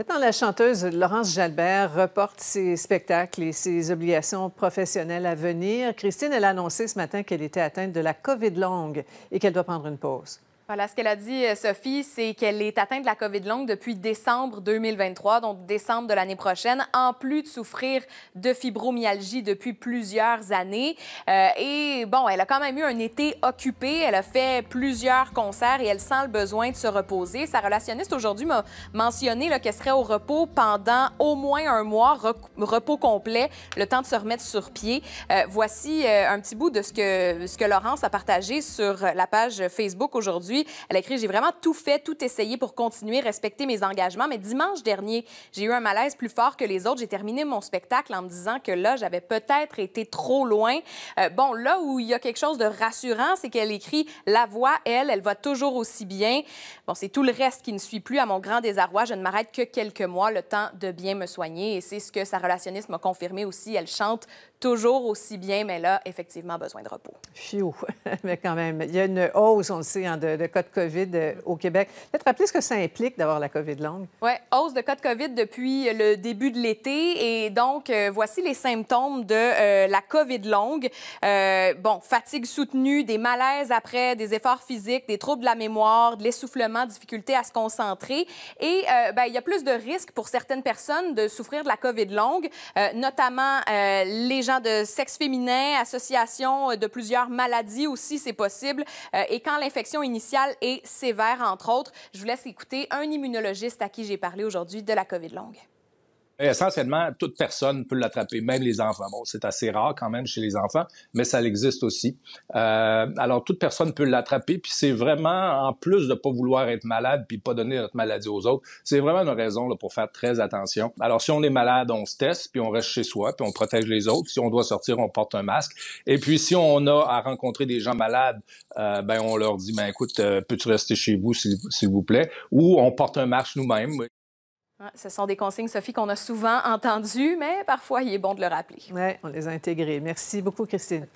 Maintenant, la chanteuse Laurence Jalbert reporte ses spectacles et ses obligations professionnelles à venir. Christine, elle a annoncé ce matin qu'elle était atteinte de la COVID longue et qu'elle doit prendre une pause. Voilà, ce qu'elle a dit, euh, Sophie, c'est qu'elle est atteinte de la COVID longue depuis décembre 2023, donc décembre de l'année prochaine, en plus de souffrir de fibromyalgie depuis plusieurs années. Euh, et bon, elle a quand même eu un été occupé, elle a fait plusieurs concerts et elle sent le besoin de se reposer. Sa relationniste aujourd'hui m'a mentionné qu'elle serait au repos pendant au moins un mois, repos complet, le temps de se remettre sur pied. Euh, voici un petit bout de ce que, ce que Laurence a partagé sur la page Facebook aujourd'hui. Elle a écrit J'ai vraiment tout fait, tout essayé pour continuer, respecter mes engagements, mais dimanche dernier, j'ai eu un malaise plus fort que les autres. J'ai terminé mon spectacle en me disant que là, j'avais peut-être été trop loin. Euh, bon, là où il y a quelque chose de rassurant, c'est qu'elle écrit La voix, elle, elle va toujours aussi bien. Bon, c'est tout le reste qui ne suit plus. À mon grand désarroi, je ne m'arrête que quelques mois, le temps de bien me soigner. Et c'est ce que sa relationniste m'a confirmé aussi. Elle chante toujours aussi bien, mais là, effectivement, besoin de repos. mais quand même, il y a une hausse, on le sait, hein, de cas de COVID euh, au Québec. Peut-être rappeler ce que ça implique d'avoir la COVID longue. Oui, hausse de cas de COVID depuis le début de l'été. Et donc, euh, voici les symptômes de euh, la COVID longue. bon, fatigue soutenue, des malaises après, des efforts physiques, des troubles de la mémoire, de l'essoufflement, difficulté à se concentrer. Et ben, il y a plus de risques pour certaines personnes de souffrir de la COVID longue, notamment les gens de sexe féminin, association de plusieurs maladies aussi, c'est possible. et quand l'infection initiale et sévère, entre autres. Je vous laisse écouter un immunologiste à qui j'ai parlé aujourd'hui de la COVID longue. Euh, essentiellement, toute personne peut l'attraper, même les enfants. Bon, c'est assez rare quand même chez les enfants, mais ça existe aussi. Euh, alors, toute personne peut l'attraper, puis c'est vraiment, en plus de pas vouloir être malade, puis pas donner notre maladie aux autres, c'est vraiment une raison pour faire très attention. Alors, si on est malade, on se teste, puis on reste chez soi, puis on protège les autres. Si on doit sortir, on porte un masque. Et puis, si on a à rencontrer des gens malades, euh, ben on leur dit, ben écoute, euh, peux-tu rester chez vous, s'il vous plaît? Ou on porte un masque nous-mêmes. Ce sont des consignes, Sophie, qu'on a souvent entendues, mais parfois, il est bon de le rappeler. Oui, on les a intégrées. Merci beaucoup, Christine.